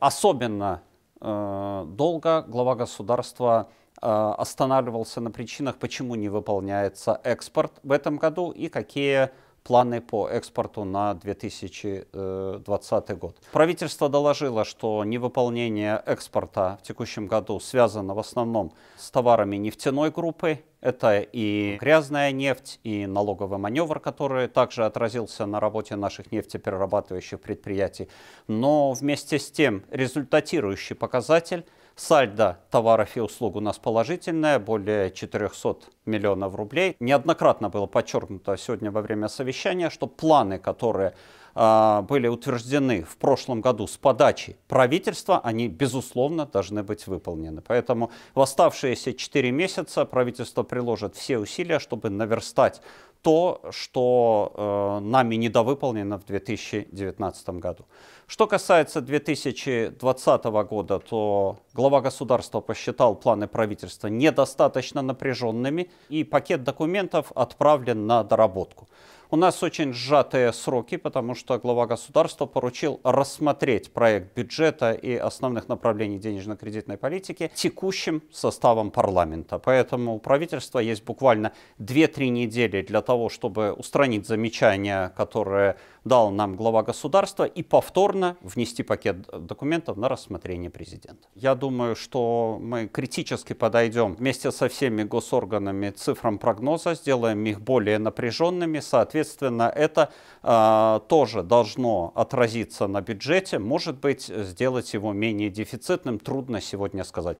Особенно э, долго глава государства э, останавливался на причинах, почему не выполняется экспорт в этом году и какие планы по экспорту на 2020 э, год. Правительство доложило, что невыполнение экспорта в текущем году связано в основном с товарами нефтяной группы. Это и грязная нефть, и налоговый маневр, который также отразился на работе наших нефтеперерабатывающих предприятий. Но вместе с тем результатирующий показатель – Сальдо товаров и услуг у нас положительное, более 400 миллионов рублей. Неоднократно было подчеркнуто сегодня во время совещания, что планы, которые а, были утверждены в прошлом году с подачи правительства, они, безусловно, должны быть выполнены. Поэтому в оставшиеся 4 месяца правительство приложит все усилия, чтобы наверстать то, что э, нами недовыполнено в 2019 году. Что касается 2020 года, то глава государства посчитал планы правительства недостаточно напряженными, и пакет документов отправлен на доработку. У нас очень сжатые сроки, потому что глава государства поручил рассмотреть проект бюджета и основных направлений денежно-кредитной политики текущим составом парламента. Поэтому у правительства есть буквально 2-3 недели для того, чтобы устранить замечания, которые дал нам глава государства, и повторно внести пакет документов на рассмотрение президента. Я думаю, что мы критически подойдем вместе со всеми госорганами цифрам прогноза, сделаем их более напряженными. Соответственно, это э, тоже должно отразиться на бюджете, может быть, сделать его менее дефицитным, трудно сегодня сказать.